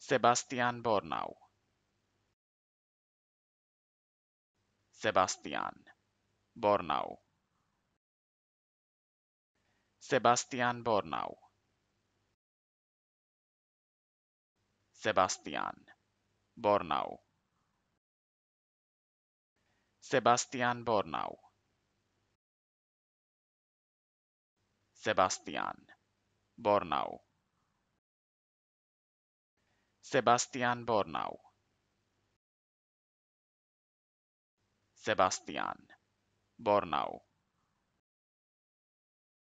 Sebastian Bornau. Sebastian Bornau. Sebastian Bornau. Sebastian Bornau. Sebastian Bornau. Sebastian Bornau. Sebastian Bornau Sebastian Bornau